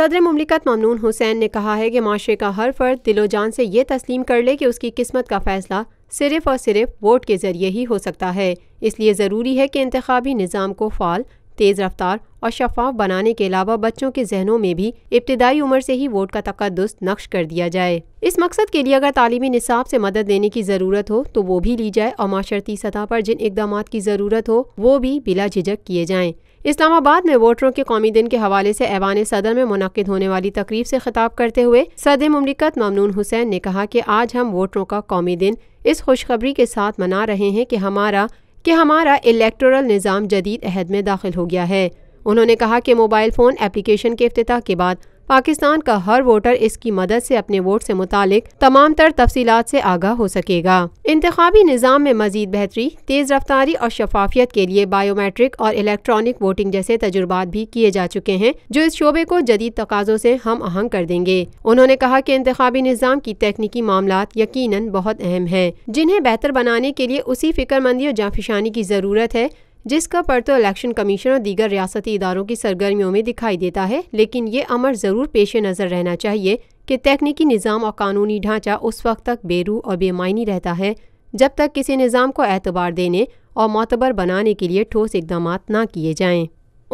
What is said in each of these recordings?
صدر مملکت ممنون حسین نے کہا ہے کہ معاشرے کا ہر فرد دل و جان سے یہ تسلیم کر لے کہ اس کی قسمت کا فیصلہ صرف اور صرف ووٹ کے ذریعے ہی ہو سکتا ہے اس لیے ضروری ہے کہ انتخابی نظام کو فعال تیز رفتار اور شفاف بنانے کے علاوہ بچوں کے ذہنوں میں بھی ابتدائی عمر سے ہی ووٹ کا تقدس نقش کر دیا جائے اس مقصد کے لیے اگر تعلیمی نصاب سے مدد دینے کی ضرورت ہو تو وہ بھی لی جائے اور معاشرتی سطح پر جن اقدامات کی ضرورت ہو وہ بھی بلا جھجک کیے جائیں اسلام آباد میں ووٹروں کے قومی دن کے حوالے سے ایوان صدر میں منعقد ہونے والی تقریب سے خطاب کرتے ہوئے صدر مملکت ممنون حسین نے کہا کہ آج ہم ووٹروں کا قومی دن اس خوشخبری کے ساتھ منا رہے ہیں کہ ہمارا کہ ہمارا الیکٹرل نظام جدید عہد میں داخل ہو گیا ہے انہوں نے کہا کہ موبائل فون اپلیکیشن کے افتتاح کے بعد پاکستان کا ہر ووٹر اس کی مدد سے اپنے ووٹ سے متعلق تمام تر تفصیلات سے آگاہ ہو سکے گا انتخابی نظام میں مزید بہتری تیز رفتاری اور شفافیت کے لیے بائیو میٹرک اور الیکٹرانک ووٹنگ جیسے تجربات بھی کیے جا چکے ہیں جو اس شعبے کو جدید تقاضوں سے ہم اہم کر دیں گے انہوں نے کہا کہ انتخابی نظام کی تکنیکی معاملات یقیناً بہت اہم ہیں جنہیں بہتر بنانے کے لیے اسی فکر مندی اور جافشانی کی ضرورت ہے جس کا پر تو الیکشن کمیشن اور دیگر ریاستی اداروں کی سرگرمیوں میں دکھائی دیتا ہے لیکن یہ عمر ضرور پیش نظر رہنا چاہیے کہ تکنیکی نظام اور قانونی ڈھانچہ اس وقت تک بیرو اور بے معنی رہتا ہے جب تک کسی نظام کو اعتبار دینے اور معتبر بنانے کے لیے ٹھوس اقدامات نہ کیے جائیں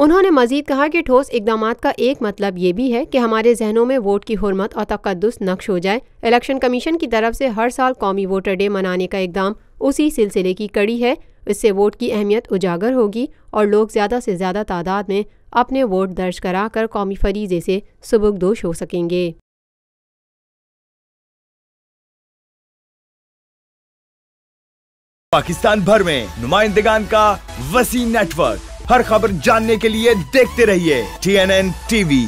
انہوں نے مزید کہا کہ ٹھوس اقدامات کا ایک مطلب یہ بھی ہے کہ ہمارے ذہنوں میں ووٹ کی حرمت اور تقدس نقش ہو جائے الیکشن کمیشن کی طرف سے ہر سال قومی ووٹر ڈے منانے کا اقدام اسی سلسلے کی کڑی ہے اس سے ووٹ کی اہمیت اجاگر ہوگی اور لوگ زیادہ سے زیادہ تعداد میں اپنے ووٹ درج کرا کر قومی فریضے سے سبکدوش ہو سکیں گے پاکستان بھر میں نمائندگان کا وسیع نیٹ ورک ہر خبر جاننے کے لیے دیکھتے رہیے ٹی این این ٹی وی